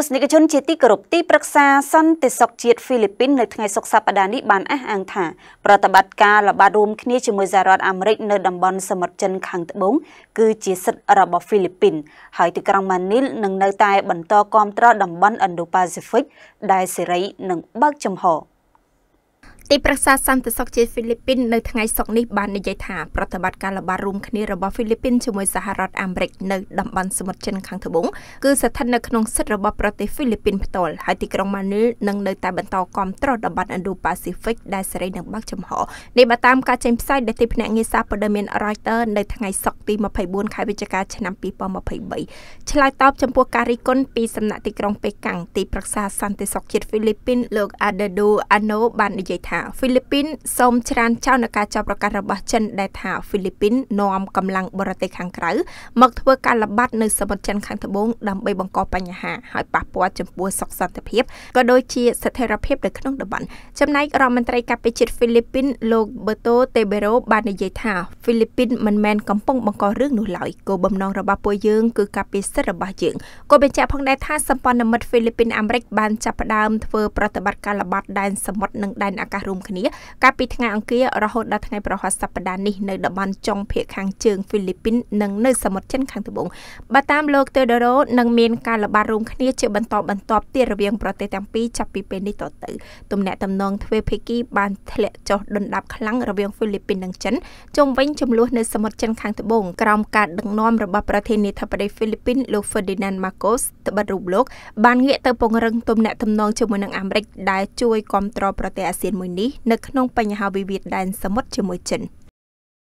ស្សនិកជនជាទីគោរពទីប្រឹក្សាសន្តិសុខជាតិហ្វីលីពីននៅថ្ងៃសុក្រសប្តាហ៍នេះបានអះអាងថាប្រតិបត្តិការល្បាតរួមគ្នាជាមួយសហរដ្ឋអាមេរិកនៅតំបន់សមុទ្រចិនខាងត្បូងគឺជាសិទ្ធិរបស់ហ្វីលីពីនហើយទីក្រុងម៉ានីលនឹងនៅតែបន្តគ្រប់គ្រងតំបន់ Indo-Pacific ដែលសេរីនិងបើកចំហរ។ទីប្រឹក្សាសន្តិសុខជាតិហ្វីលីពីននៅថ្ងៃសុក្រនេះបាននិយាយថាប្រតិបត្តិការល្បាតរួមគ្នារបស់ហ្វីលីពីនជាមួយសហរដ្ឋអាមេរិកនៅតំបន់សមុទ្រចិនខាងត្បូងគឺស្ថិតនៅក្នុងសិទ្ធិរបស់ប្រទេសហ្វីលីពីនផ្ទាល់ហើយទីក្រុងម៉ានីលនឹងនៅតែបន្តគ្រប់គ្រងតំបន់ Indo-Pacific ដែលសេរីនឹងបើកចំហនេះបើតាមការចេញផ្សាយដែលទីភ្នាក់ងារសារព័ត៌មាន Reuters នៅថ្ងៃសុក្រទី24ខែវិច្ឆិកាឆ្នាំ2023ឆ្លើយតប ចំពោះការរិះគន់ពីសំណាក់ទីក្រុងប៉េកាំងទីប្រឹក្សាសន្តិសុខជាតិហ្វីលីពីនលោក Adedo Ano បាននិយាយថាហ្វីលីពីនសូមច្រានចោលនឹងការចោទប្រកាន់របស់ ចិនដែលថាហ្វីលីពីននាំកម្លាំងបរទេសខាងក្រៅមកធ្វើការល្បាតនៅសមុទ្រចិនខាងត្បូងដើម្បីបង្កបញ្ហាហើយប៉ះពាល់ចំពោះសុខសន្តិភាពក៏ដូចជាស្ថិរភាពនៅក្នុងតំបន់ ចំណែករដ្ឋមន្ត្រីការពារជាតិហ្វីលីពីនលោកបឺតូតេបេរ៉ូបាននិយាយថាហ្វីលីពីនមិនមែនកំពុងបង្ករឿងនោះឡើយគោលបំណងរបស់ពួកយើងគឺការពារសិទ្ធិរបស់យើងក៏បញ្ជាក់ផងដែរថាសម្ព័ន្ធមិត្តហ្វីលីពីនអាមេរិកបានចាប់ផ្ដើមធ្វើប្រតិបត្តិការល្បាតដែនសមុទ្រនិងដែនអាកាសរួមគ្នាកាលពីថ្ងៃអង្គាររហូតដល់ថ្ងៃប្រហ័សសប្តាហ៍នេះនៅតំបន់ចុងភាគខាងជើងហ្វីលីពីននិងនៅសមុទ្រចិនខាងត្បូងបើតាមលោកតេដេរ៉ូនឹងមានការល្បាតរួមគ្នាជាបន្តបន្ទាប់ទៀតរវាង ប្រទេសទាំងពីរចាប់ពីពេលនេះតទៅទំនាក់ទំនងទ្វេភាគីបានធ្លាក់ចុះដុនដាបខ្លាំងរវាងហ្វីលីពីននិងចិនជុំវិញចំនួននៅសមុទ្រចិនខាងត្បូងក្រោមការដឹកនាំរបស់ប្រធានាធិបតីហ្វីលីពីនលោក Ferdinand Marcos ត្បិតរូបលោកបានងាកទៅពង្រឹងទំនាក់ទំនងជាមួយនឹងអាមេរិកដែលជួយគ្រប់គ្រងប្រទេសអាស៊ានមួយនេះនៅក្នុងបញ្ហាវិវាទដែនសមុទ្រជាមួយចិន។